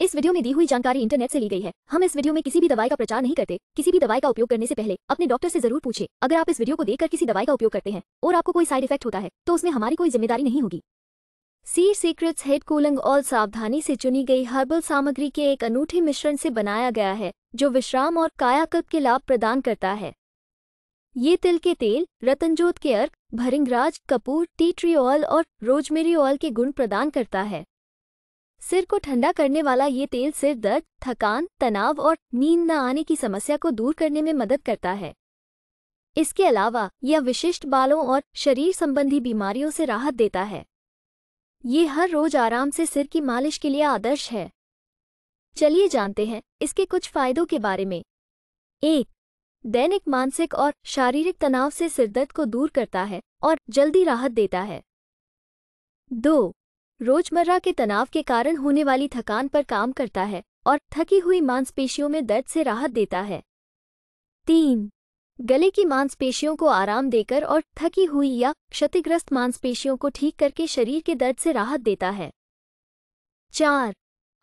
इस वीडियो में दी हुई जानकारी इंटरनेट से ली गई है हम इस वीडियो में किसी भी दवाई का प्रचार नहीं करते किसी भी दवाई का उपयोग करने से पहले अपने डॉक्टर से जरूर पूछे अगर आप इस वीडियो को देखकर किसी दवाई का उपयोग करते हैं और आपको कोई साइड इफेक्ट होता है तो उसमें हमारी कोई जिम्मेदारी नहीं होगी C secrets head cooling oil सावधानी से चुनी गई हर्बल सामग्री के एक अनूठे मिश्रण से बनाया गया है जो विश्राम और कायाकल्प के लाभ प्रदान करता है ये तिल के तेल रतनजोत के अर्क भरिंगराज कपूर टी ट्री ऑयल और रोजमेरी ऑयल के गुण प्रदान करता है सिर को ठंडा करने वाला ये तेल सिर दर्द थकान तनाव और नींद न आने की समस्या को दूर करने में मदद करता है इसके अलावा यह विशिष्ट बालों और शरीर संबंधी बीमारियों से राहत देता है ये हर रोज आराम से सिर की मालिश के लिए आदर्श है चलिए जानते हैं इसके कुछ फायदों के बारे में एक दैनिक मानसिक और शारीरिक तनाव से सिरदर्द को दूर करता है और जल्दी राहत देता है दो रोजमर्रा के तनाव के कारण होने वाली थकान पर काम करता है और थकी हुई मांसपेशियों में दर्द से राहत देता है तीन गले की मांसपेशियों को आराम देकर और थकी हुई या क्षतिग्रस्त मांसपेशियों को ठीक करके शरीर के दर्द से राहत देता है चार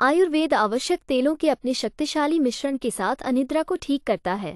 आयुर्वेद आवश्यक तेलों के अपने शक्तिशाली मिश्रण के साथ अनिद्रा को ठीक करता है